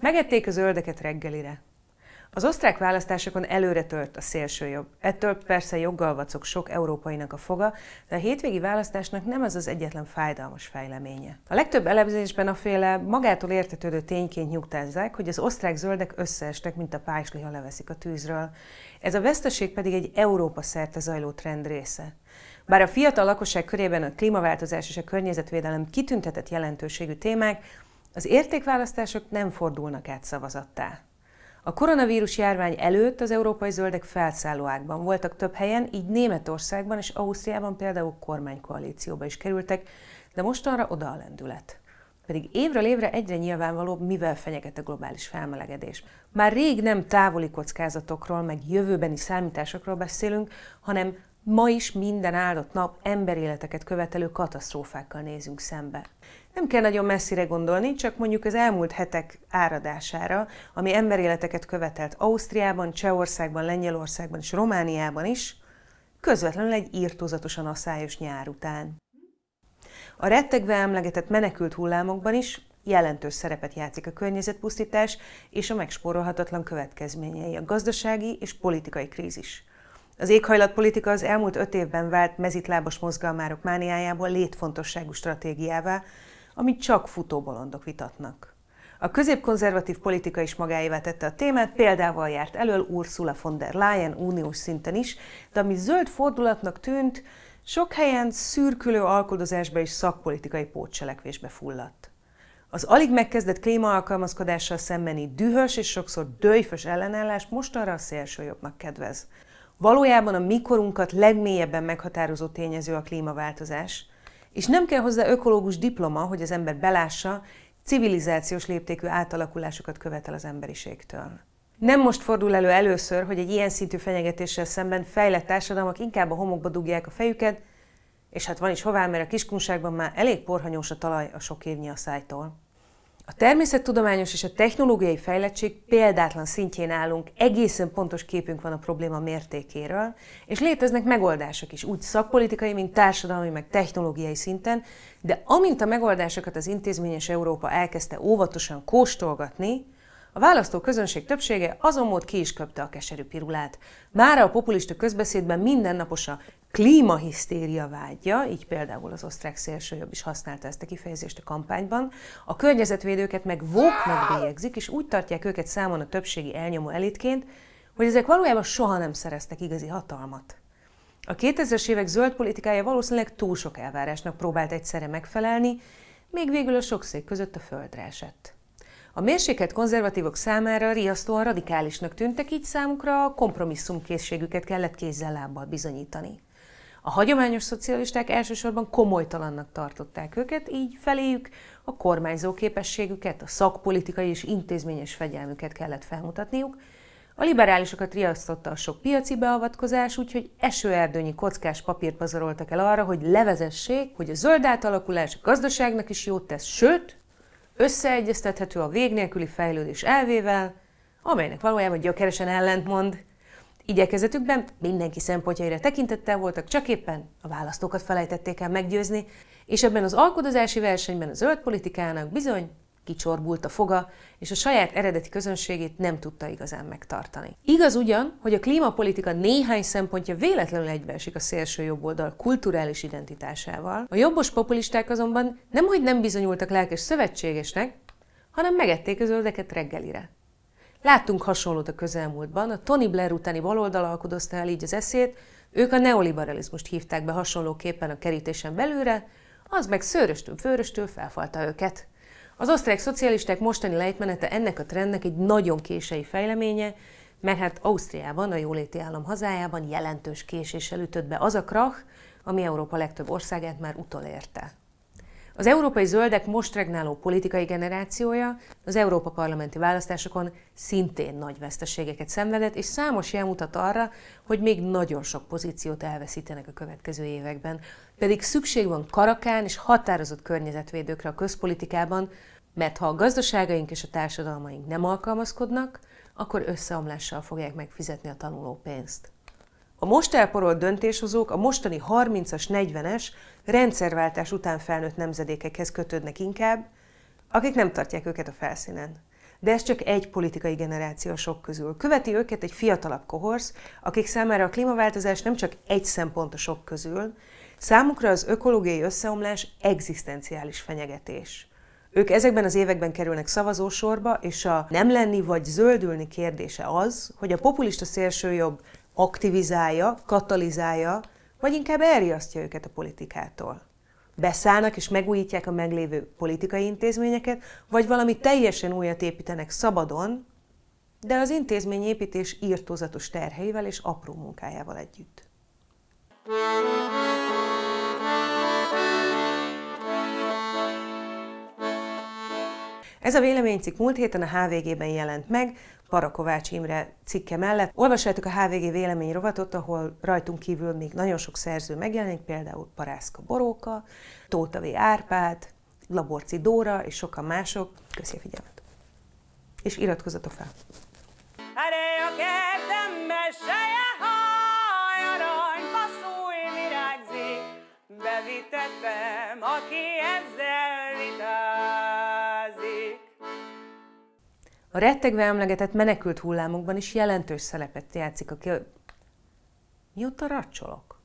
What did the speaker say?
Megették az öldeket reggelire. Az osztrák választásokon előre tört a jobb. Ettől persze joggal vacok sok európainak a foga, de a hétvégi választásnak nem ez az egyetlen fájdalmas fejleménye. A legtöbb elemzésben a féle magától értetődő tényként nyugtázzák, hogy az osztrák zöldek összeestek, mint a pásliha leveszik a tűzről. Ez a veszteség pedig egy Európa szerte zajló trend része. Bár a fiatal lakosság körében a klímaváltozás és a környezetvédelem kitüntetett jelentőségű témák, az értékválasztások nem fordulnak át szavazattá. A koronavírus járvány előtt az európai zöldek felszálló ágban voltak több helyen, így Németországban és Ausztriában például kormánykoalícióba is kerültek, de mostanra oda a lendület. Pedig évről évre egyre nyilvánvalóbb, mivel fenyeget a globális felmelegedés. Már rég nem távoli kockázatokról, meg jövőbeni számításokról beszélünk, hanem ma is minden áldott nap emberéleteket követelő katasztrófákkal nézünk szembe. Nem kell nagyon messzire gondolni, csak mondjuk az elmúlt hetek áradására, ami emberéleteket követelt Ausztriában, Csehországban, Lengyelországban és Romániában is, közvetlenül egy írtózatosan asszályos nyár után. A rettegve emlegetett menekült hullámokban is jelentős szerepet játszik a környezetpusztítás és a megspórolhatatlan következményei, a gazdasági és politikai krízis. Az éghajlatpolitika az elmúlt öt évben vált mezitlábos mozgalmárok mániájából létfontosságú stratégiává, amit csak futóbolondok vitatnak. A középkonzervatív politika is magáévá tette a témát, példával járt elől Ursula von der Leyen uniós szinten is, de ami zöld fordulatnak tűnt, sok helyen szürkülő alkodozásba és szakpolitikai pótselekvésbe fulladt. Az alig megkezdett klímaalkalmazkodással szembeni dühös és sokszor döjfös ellenállás mostanra a szélsőjobbnak kedvez. Valójában a mikorunkat legmélyebben meghatározó tényező a klímaváltozás – és nem kell hozzá ökológus diploma, hogy az ember belássa, civilizációs léptékű átalakulásokat követel az emberiségtől. Nem most fordul elő először, hogy egy ilyen szintű fenyegetéssel szemben fejlett társadalmak inkább a homokba dugják a fejüket, és hát van is hová, mert a kiskunságban már elég porhanyós a talaj a sok évnyi a szájtól. A természettudományos és a technológiai fejlettség példátlan szintjén állunk, egészen pontos képünk van a probléma mértékéről, és léteznek megoldások is, úgy szakpolitikai, mint társadalmi, meg technológiai szinten, de amint a megoldásokat az intézményes Európa elkezdte óvatosan kóstolgatni, a választó közönség többsége azon mód ki is köpte a keserű pirulát. Mára a populista közbeszédben mindennaposa klímahisztéria vágyja, így például az osztrák szélsőjobb is használta ezt a kifejezést a kampányban, a környezetvédőket meg vóknak bélyegzik, és úgy tartják őket számon a többségi elnyomó elitként, hogy ezek valójában soha nem szereztek igazi hatalmat. A 2000-es évek zöld politikája valószínűleg túl sok elvárásnak próbált egyszerre megfelelni, még végül a sok szék között a földre esett. A mérsékelt konzervatívok számára riasztóan radikálisnak tűntek, így számukra a kompromisszumkészségüket kellett kézzel lábbal bizonyítani. A hagyományos szocialisták elsősorban komolytalannak tartották őket, így feléjük a kormányzó képességüket, a szakpolitikai és intézményes fegyelmüket kellett felmutatniuk, a liberálisokat riasztotta a sok piaci beavatkozás, úgyhogy esőerdőnyi kockás papírt pazaroltak el arra, hogy levezessék, hogy a zöld átalakulás a gazdaságnak is jót tesz, sőt, összeegyeztethető a vég nélküli fejlődés elvével, amelynek valójában gyökeresen ellentmond. Igyekezetükben mindenki szempontjaira tekintettel voltak, csak éppen a választókat felejtették el meggyőzni, és ebben az alkodozási versenyben a zöld politikának bizony kicsorbult a foga, és a saját eredeti közönségét nem tudta igazán megtartani. Igaz ugyan, hogy a klímapolitika néhány szempontja véletlenül egybeesik a szélső jobboldal kulturális identitásával, a jobbos populisták azonban nemhogy nem bizonyultak lelkes szövetségesnek, hanem megették a zöldeket reggelire. Láttunk hasonlót a közelmúltban, a Tony Blair utáni baloldal alkudozta el így az eszét, ők a neoliberalizmust hívták be hasonlóképpen a kerítésen belülre, az meg szőröstől főröstől felfalta őket. Az osztrák szocialisták mostani lejtmenete ennek a trendnek egy nagyon késői fejleménye, mert hát Ausztriában, a jóléti állam hazájában jelentős késéssel ütött be az a krach, ami Európa legtöbb országát már utolérte. Az európai zöldek most regnáló politikai generációja az Európa parlamenti választásokon szintén nagy veszteségeket szenvedett, és számos jel mutat arra, hogy még nagyon sok pozíciót elveszítenek a következő években. Pedig szükség van karakán és határozott környezetvédőkre a közpolitikában, mert ha a gazdaságaink és a társadalmaink nem alkalmazkodnak, akkor összeomlással fogják megfizetni a tanuló pénzt. A most elporolt döntéshozók a mostani 30-as, 40-es rendszerváltás után felnőtt nemzedékekhez kötődnek inkább, akik nem tartják őket a felszínen. De ez csak egy politikai generáció sok közül. Követi őket egy fiatalabb kohorsz, akik számára a klímaváltozás nem csak egy szempont a sok közül, számukra az ökológiai összeomlás egzisztenciális fenyegetés. Ők ezekben az években kerülnek szavazósorba, és a nem lenni vagy zöldülni kérdése az, hogy a populista szélsőjobb aktivizálja, katalizálja, vagy inkább elriasztja őket a politikától. Beszállnak és megújítják a meglévő politikai intézményeket, vagy valami teljesen újat építenek szabadon, de az intézményépítés írtózatos terheivel és apró munkájával együtt. Ez a véleménycikk múlt héten a HVG-ben jelent meg, Para Kovács Imre cikke mellett. Olvassátok a HVG vélemény rovatot, ahol rajtunk kívül még nagyon sok szerző megjelenik, például Parászka Boróka, Tóta V. Árpád, Laborci Dóra és sokan mások. Köszi a figyelmet! És iratkozzatok fel! bevitettem, aki ezzel A rettegve emlegetett menekült hullámokban is jelentős szerepet játszik a ki... Mióta racsolok?